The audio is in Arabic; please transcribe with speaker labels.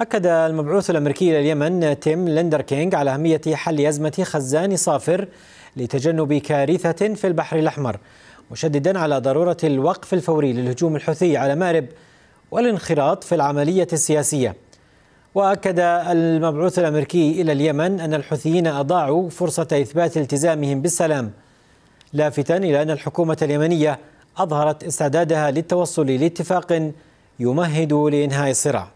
Speaker 1: أكد المبعوث الأمريكي إلى اليمن تيم ليندر كينغ على أهمية حل أزمة خزان صافر لتجنب كارثة في البحر الأحمر مشددا على ضرورة الوقف الفوري للهجوم الحوثي على مارب والانخراط في العملية السياسية وأكد المبعوث الأمريكي إلى اليمن أن الحوثيين أضاعوا فرصة إثبات التزامهم بالسلام لافتا إلى أن الحكومة اليمنية أظهرت استعدادها للتوصل لاتفاق يمهد لإنهاء الصراع